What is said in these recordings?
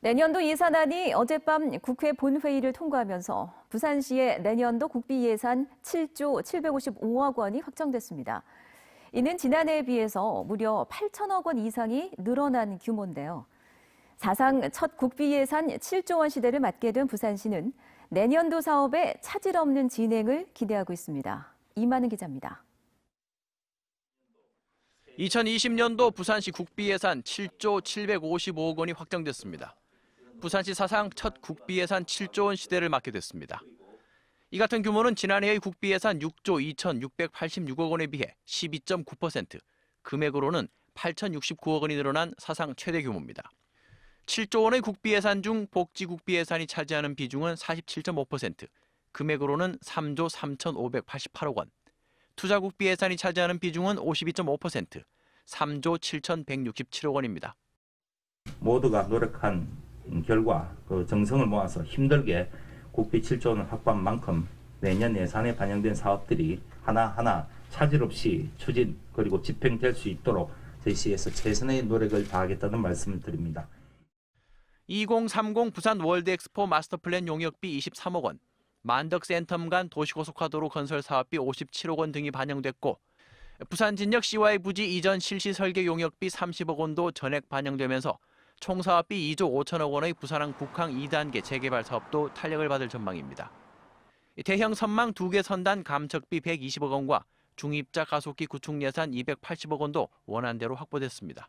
내년도 예산안이 어젯밤 국회 본회의를 통과하면서 부산시의 내년도 국비 예산 7조 755억 원이 확정됐습니다. 이는 지난해에 비해서 무려 8천억 원 이상이 늘어난 규모인데요. 사상 첫 국비 예산 7조 원 시대를 맞게 된 부산시는 내년도 사업에 차질 없는 진행을 기대하고 있습니다. 이만은 기자입니다. 2020년도 부산시 국비 예산 7조 755억 원이 확정됐습니다. 부산시 사상 첫 국비 예산 7조 원 시대를 맞게 됐습니다. 이 같은 규모는 지난해의 국비 예산 6조 2,686억 원에 비해 12.9%, 금액으로는 8,069억 원이 늘어난 사상 최대 규모입니다. 7조 원의 국비 예산 중 복지 국비 예산이 차지하는 비중은 47.5%, 금액으로는 3조 3,588억 원. 투자 국비 예산이 차지하는 비중은 52.5%, 3조 7,167억 원입니다. 모두가 노력한 결과 그 정성을 모아서 힘들게 국비 7조 원을 확보한 만큼 내년 예산에 반영된 사업들이 하나하나 차질 없이 추진 그리고 집행될 수 있도록 제 시에서 최선의 노력을 다하겠다는 말씀을 드립니다. 2030 부산 월드엑스포 마스터플랜 용역비 23억 원, 만덕센텀 간 도시고속화도로 건설 사업비 57억 원 등이 반영됐고 부산 진역 CY 부지 이전 실시 설계 용역비 30억 원도 전액 반영되면서 총사업비 2조 5천억 원의 부산항 북항 2단계 재개발 사업도 탄력을 받을 전망입니다. 대형 선망 2개 선단 감척비 120억 원과 중입자 가속기 구축 예산 280억 원도 원안대로 확보됐습니다.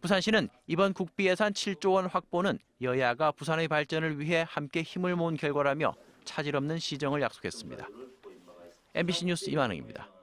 부산시는 이번 국비 예산 7조 원 확보는 여야가 부산의 발전을 위해 함께 힘을 모은 결과라며 차질 없는 시정을 약속했습니다. MBC 뉴스 이만웅입니다.